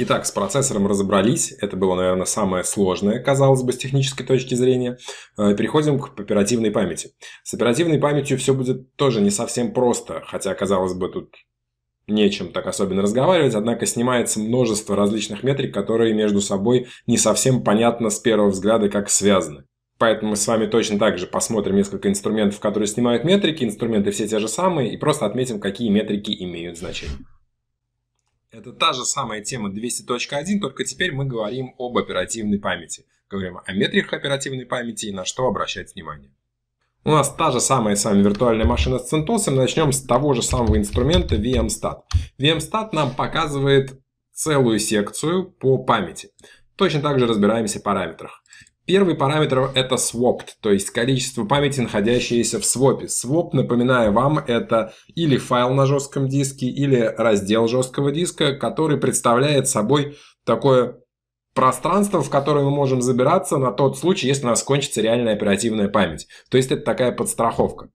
Итак, с процессором разобрались. Это было, наверное, самое сложное, казалось бы, с технической точки зрения. Э, переходим к оперативной памяти. С оперативной памятью все будет тоже не совсем просто, хотя, казалось бы, тут нечем так особенно разговаривать, однако снимается множество различных метрик, которые между собой не совсем понятно с первого взгляда, как связаны. Поэтому мы с вами точно так же посмотрим несколько инструментов, которые снимают метрики, инструменты все те же самые, и просто отметим, какие метрики имеют значение. Это та же самая тема 200.1, только теперь мы говорим об оперативной памяти. Говорим о метриках оперативной памяти и на что обращать внимание. У нас та же самая с вами виртуальная машина с CentOS. Начнем с того же самого инструмента VMstat. VMstat нам показывает целую секцию по памяти. Точно так же разбираемся в параметрах. Первый параметр это swapped, то есть количество памяти, находящееся в свопе. Swap, напоминаю вам, это или файл на жестком диске, или раздел жесткого диска, который представляет собой такое пространство, в которое мы можем забираться на тот случай, если у нас кончится реальная оперативная память. То есть это такая подстраховка.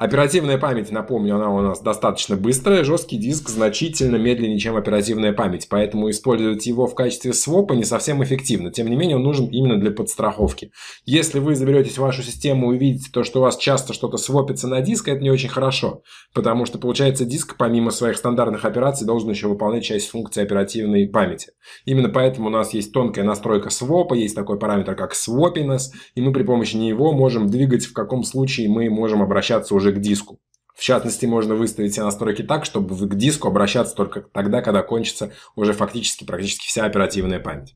Оперативная память, напомню, она у нас достаточно быстрая, жесткий диск значительно медленнее, чем оперативная память, поэтому использовать его в качестве свопа не совсем эффективно. Тем не менее, он нужен именно для подстраховки. Если вы заберетесь в вашу систему и увидите то, что у вас часто что-то свопится на диск, это не очень хорошо, потому что, получается, диск помимо своих стандартных операций должен еще выполнять часть функций оперативной памяти. Именно поэтому у нас есть тонкая настройка свопа, есть такой параметр, как swoppiness, и мы при помощи него можем двигать, в каком случае мы можем обращаться уже ближе к диску. В частности, можно выставить все настройки так, чтобы к диску обращаться только тогда, когда кончится уже фактически практически вся оперативная память.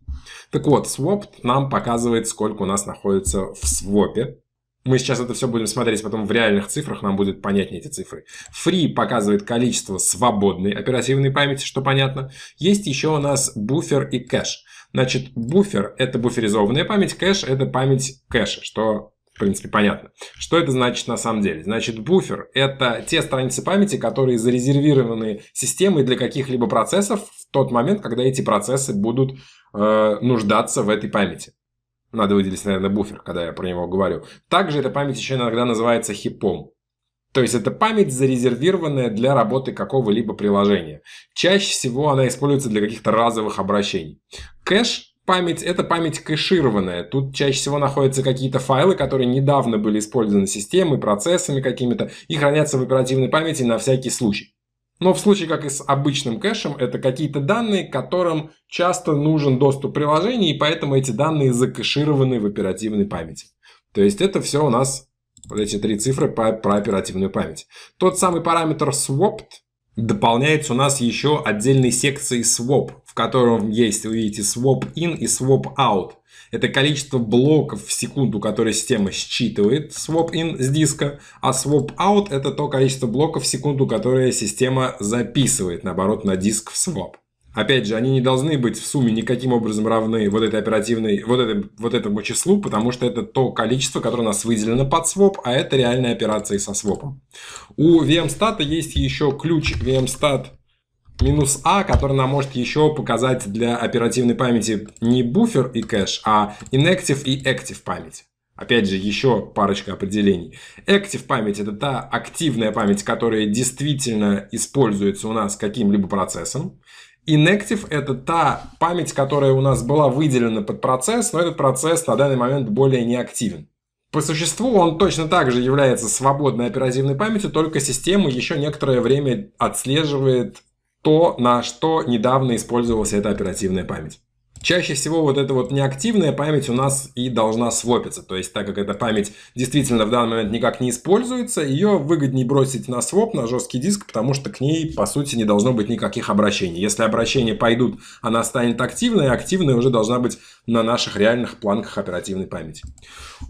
Так вот, swap нам показывает, сколько у нас находится в свопе. Мы сейчас это все будем смотреть потом в реальных цифрах, нам будет понятнее эти цифры. Free показывает количество свободной оперативной памяти, что понятно. Есть еще у нас буфер и кэш. Значит, буфер – это буферизованная память, кэш – это память кэша, что в принципе, понятно. Что это значит на самом деле? Значит, буфер – это те страницы памяти, которые зарезервированы системой для каких-либо процессов в тот момент, когда эти процессы будут э, нуждаться в этой памяти. Надо выделить, наверное, буфер, когда я про него говорю. Также эта память еще иногда называется хипом. То есть это память, зарезервированная для работы какого-либо приложения. Чаще всего она используется для каких-то разовых обращений. Кэш память, это память кэшированная. Тут чаще всего находятся какие-то файлы, которые недавно были использованы системой, процессами какими-то и хранятся в оперативной памяти на всякий случай. Но в случае, как и с обычным кэшем, это какие-то данные, которым часто нужен доступ приложений, и поэтому эти данные закэшированы в оперативной памяти. То есть это все у нас вот эти три цифры про, про оперативную память. Тот самый параметр swapped, дополняется у нас еще отдельной секцией swap, в котором есть, вы видите, swap in и swap out. Это количество блоков в секунду, которые система считывает swap in с диска, а swap out это то количество блоков в секунду, которое система записывает, наоборот, на диск в swap. Опять же, они не должны быть в сумме никаким образом равны вот этой оперативной, вот, этой, вот этому числу, потому что это то количество, которое у нас выделено под своп, а это реальные операции со свопом. У VMStat есть еще ключ VMStat минус А, который нам может еще показать для оперативной памяти не буфер и кэш, а inactive и active память. Опять же, еще парочка определений. Active память – это та активная память, которая действительно используется у нас каким-либо процессом. Inactive – это та память, которая у нас была выделена под процесс, но этот процесс на данный момент более неактивен. По существу он точно так же является свободной оперативной памятью, только система еще некоторое время отслеживает то, на что недавно использовалась эта оперативная память. Чаще всего вот эта вот неактивная память у нас и должна свопиться. То есть, так как эта память действительно в данный момент никак не используется, ее выгоднее бросить на своп, на жесткий диск, потому что к ней, по сути, не должно быть никаких обращений. Если обращения пойдут, она станет активной, а активная уже должна быть на наших реальных планках оперативной памяти.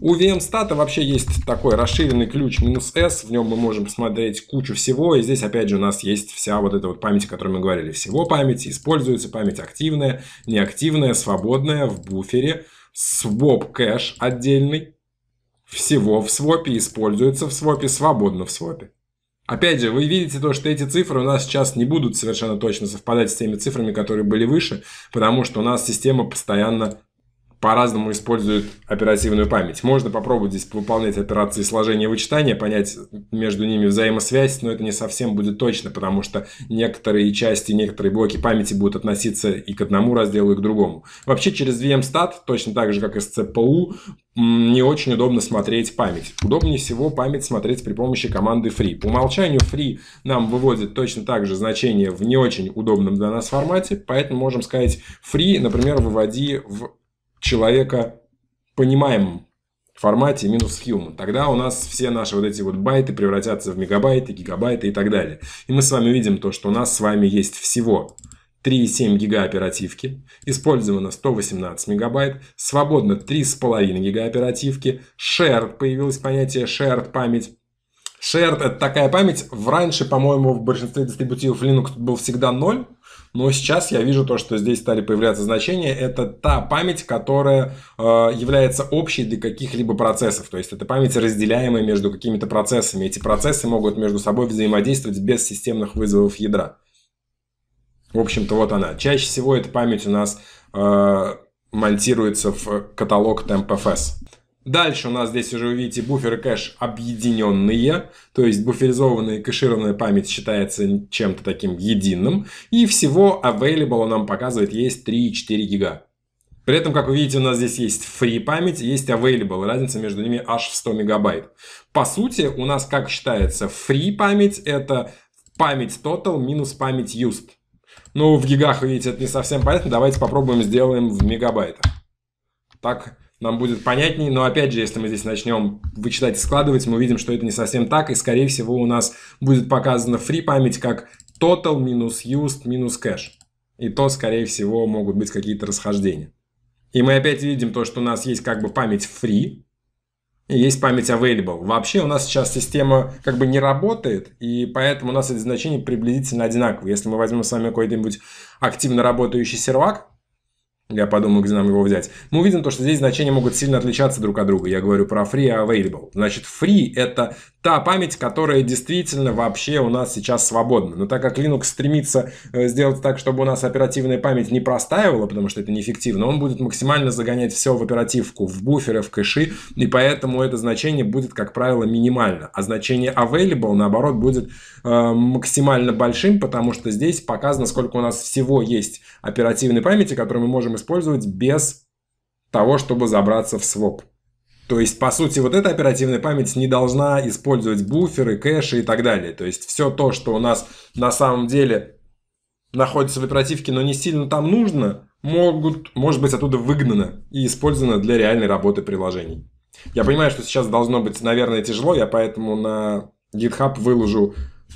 У VM-стата вообще есть такой расширенный ключ минус S, в нем мы можем посмотреть кучу всего, и здесь опять же у нас есть вся вот эта вот память, о которой мы говорили, всего памяти, используется память активная, неактивная, Длинная свободная в буфере. Своп кэш отдельный. Всего в свопе используется в свопе, свободно в свопе. Опять же, вы видите то, что эти цифры у нас сейчас не будут совершенно точно совпадать с теми цифрами, которые были выше, потому что у нас система постоянно по-разному используют оперативную память. Можно попробовать здесь выполнять операции сложения и вычитания, понять между ними взаимосвязь, но это не совсем будет точно, потому что некоторые части, некоторые блоки памяти будут относиться и к одному разделу, и к другому. Вообще через VMStat, точно так же, как и с CPU, не очень удобно смотреть память. Удобнее всего память смотреть при помощи команды free. По умолчанию free нам выводит точно так же значение в не очень удобном для нас формате, поэтому можем сказать free, например, выводи в человека понимаем формате минус human. Тогда у нас все наши вот эти вот байты превратятся в мегабайты, гигабайты и так далее. И мы с вами видим то, что у нас с вами есть всего 3,7 гига оперативки, использовано 118 мегабайт, свободно 3,5 гига оперативки, shared, появилось понятие shared память, Shared — это такая память. В Раньше, по-моему, в большинстве дистрибутивов Linux был всегда 0, но сейчас я вижу то, что здесь стали появляться значения. Это та память, которая э, является общей для каких-либо процессов. То есть это память, разделяемая между какими-то процессами. Эти процессы могут между собой взаимодействовать без системных вызовов ядра. В общем-то, вот она. Чаще всего эта память у нас э, монтируется в каталог TempFS. Дальше у нас здесь уже вы видите буферы кэш объединенные, то есть буферизованная и кэшированная память считается чем-то таким единым. И всего available нам показывает есть 3,4 гига. При этом, как вы видите, у нас здесь есть free память, есть available, разница между ними аж в 100 мегабайт. По сути, у нас, как считается, free память это память total минус память used. Ну, в гигах, видите, это не совсем понятно, давайте попробуем сделаем в мегабайтах. Так, нам будет понятнее. Но опять же, если мы здесь начнем вычитать и складывать, мы увидим, что это не совсем так. И, скорее всего, у нас будет показана free память как total минус used минус кэш. И то, скорее всего, могут быть какие-то расхождения. И мы опять видим то, что у нас есть как бы память free, и есть память available. Вообще у нас сейчас система как бы не работает, и поэтому у нас эти значения приблизительно одинаковые. Если мы возьмем с вами какой-нибудь активно работающий сервак, я подумал, где нам его взять. Мы увидим то, что здесь значения могут сильно отличаться друг от друга. Я говорю про free и available. Значит, free – это та память, которая действительно вообще у нас сейчас свободна. Но так как Linux стремится э, сделать так, чтобы у нас оперативная память не простаивала, потому что это неэффективно, он будет максимально загонять все в оперативку, в буферы, в кэши, и поэтому это значение будет, как правило, минимально. А значение available, наоборот, будет э, максимально большим, потому что здесь показано, сколько у нас всего есть оперативной памяти, которую мы можем использовать без того, чтобы забраться в своп. То есть, по сути, вот эта оперативная память не должна использовать буферы, кэши и так далее. То есть, все то, что у нас на самом деле находится в оперативке, но не сильно там нужно, могут, может быть оттуда выгнано и использовано для реальной работы приложений. Я понимаю, что сейчас должно быть, наверное, тяжело, я поэтому на GitHub выложу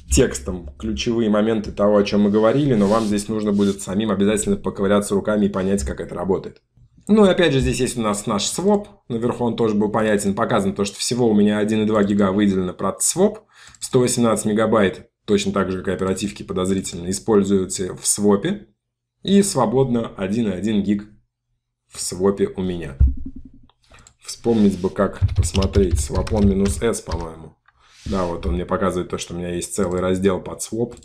текстом ключевые моменты того, о чем мы говорили, но вам здесь нужно будет самим обязательно поковыряться руками и понять, как это работает. Ну и опять же здесь есть у нас наш своп, наверху он тоже был понятен, показан то, что всего у меня 1,2 гига выделено под своп, 118 мегабайт, точно так же, как и оперативки подозрительно, используются в свопе, и свободно 1,1 гиг в свопе у меня. Вспомнить бы, как посмотреть. Свапон минус S, по-моему. Да, вот он мне показывает то, что у меня есть целый раздел под своп.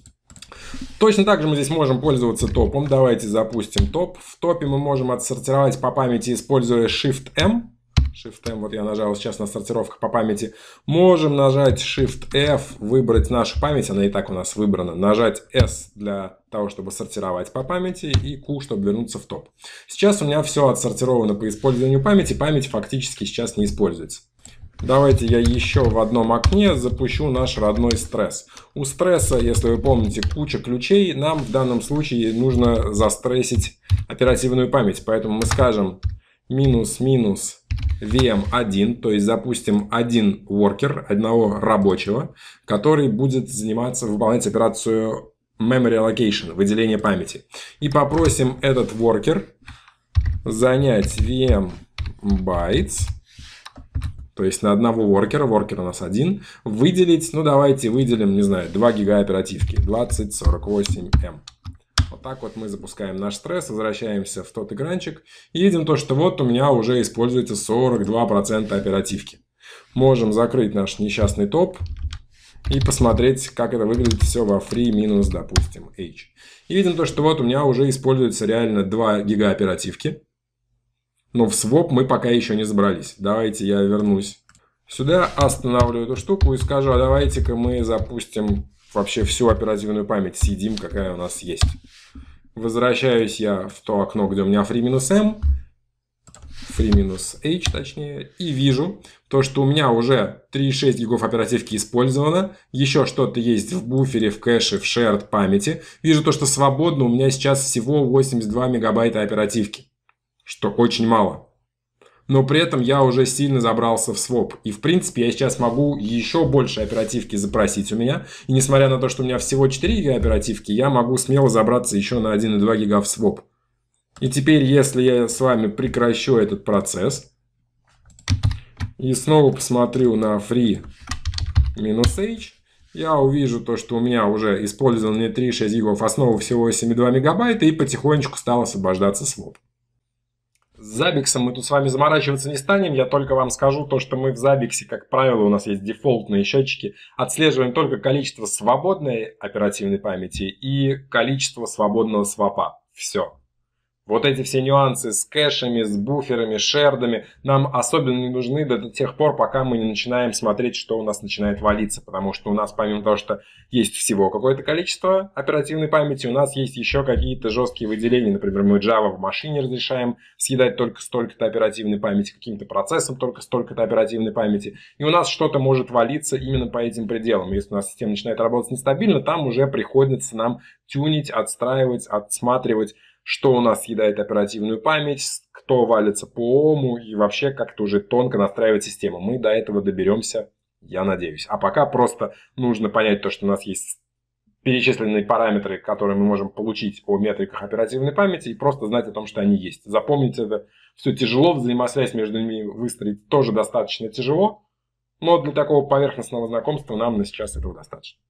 Точно так же мы здесь можем пользоваться топом. Давайте запустим топ. В топе мы можем отсортировать по памяти, используя Shift-M. Shift-M, вот я нажал сейчас на сортировка по памяти. Можем нажать Shift-F, выбрать нашу память, она и так у нас выбрана. Нажать S для того, чтобы сортировать по памяти, и Q, чтобы вернуться в топ. Сейчас у меня все отсортировано по использованию памяти, память фактически сейчас не используется. Давайте я еще в одном окне запущу наш родной стресс. У стресса, если вы помните, куча ключей. Нам в данном случае нужно застрессить оперативную память. Поэтому мы скажем минус-минус VM1, то есть запустим один worker, одного рабочего, который будет заниматься, выполнять операцию memory allocation, выделение памяти. И попросим этот worker занять VM bytes то есть на одного воркера, воркер у нас один, выделить, ну давайте выделим, не знаю, 2 гига оперативки, 2048М. Эм. Вот так вот мы запускаем наш стресс, возвращаемся в тот игранчик и видим то, что вот у меня уже используется 42% оперативки. Можем закрыть наш несчастный топ и посмотреть, как это выглядит все во free минус, допустим, h. И видим то, что вот у меня уже используется реально 2 гига оперативки. Но в своп мы пока еще не забрались. Давайте я вернусь сюда, останавливаю эту штуку и скажу, а давайте-ка мы запустим вообще всю оперативную память, сидим, какая у нас есть. Возвращаюсь я в то окно, где у меня free-m, free-h точнее, и вижу то, что у меня уже 3,6 гигов оперативки использовано, еще что-то есть в буфере, в кэше, в shared памяти. Вижу то, что свободно у меня сейчас всего 82 мегабайта оперативки что очень мало. Но при этом я уже сильно забрался в своп. И в принципе я сейчас могу еще больше оперативки запросить у меня. И несмотря на то, что у меня всего 4 гига оперативки, я могу смело забраться еще на 1,2 гига в своп. И теперь, если я с вами прекращу этот процесс и снова посмотрю на free h, я увижу то, что у меня уже использовано не 3,6 гигов, основу всего 7,2 мегабайта и потихонечку стал освобождаться своп. С Забиксом мы тут с вами заморачиваться не станем. Я только вам скажу то, что мы в Забиксе, как правило, у нас есть дефолтные счетчики. Отслеживаем только количество свободной оперативной памяти и количество свободного свопа. Все. Вот эти все нюансы с кэшами, с буферами, шердами нам особенно не нужны до тех пор, пока мы не начинаем смотреть, что у нас начинает валиться. Потому что у нас, помимо того, что есть всего какое-то количество оперативной памяти, у нас есть еще какие-то жесткие выделения. Например, мы Java в машине разрешаем съедать только столько-то оперативной памяти, каким-то процессом только столько-то оперативной памяти. И у нас что-то может валиться именно по этим пределам. Если у нас система начинает работать нестабильно, там уже приходится нам тюнить, отстраивать, отсматривать что у нас съедает оперативную память, кто валится по ОМУ и вообще как-то уже тонко настраивать систему. Мы до этого доберемся, я надеюсь. А пока просто нужно понять то, что у нас есть перечисленные параметры, которые мы можем получить о метриках оперативной памяти и просто знать о том, что они есть. Запомнить это все тяжело, взаимосвязь между ними выстроить тоже достаточно тяжело, но для такого поверхностного знакомства нам на сейчас этого достаточно.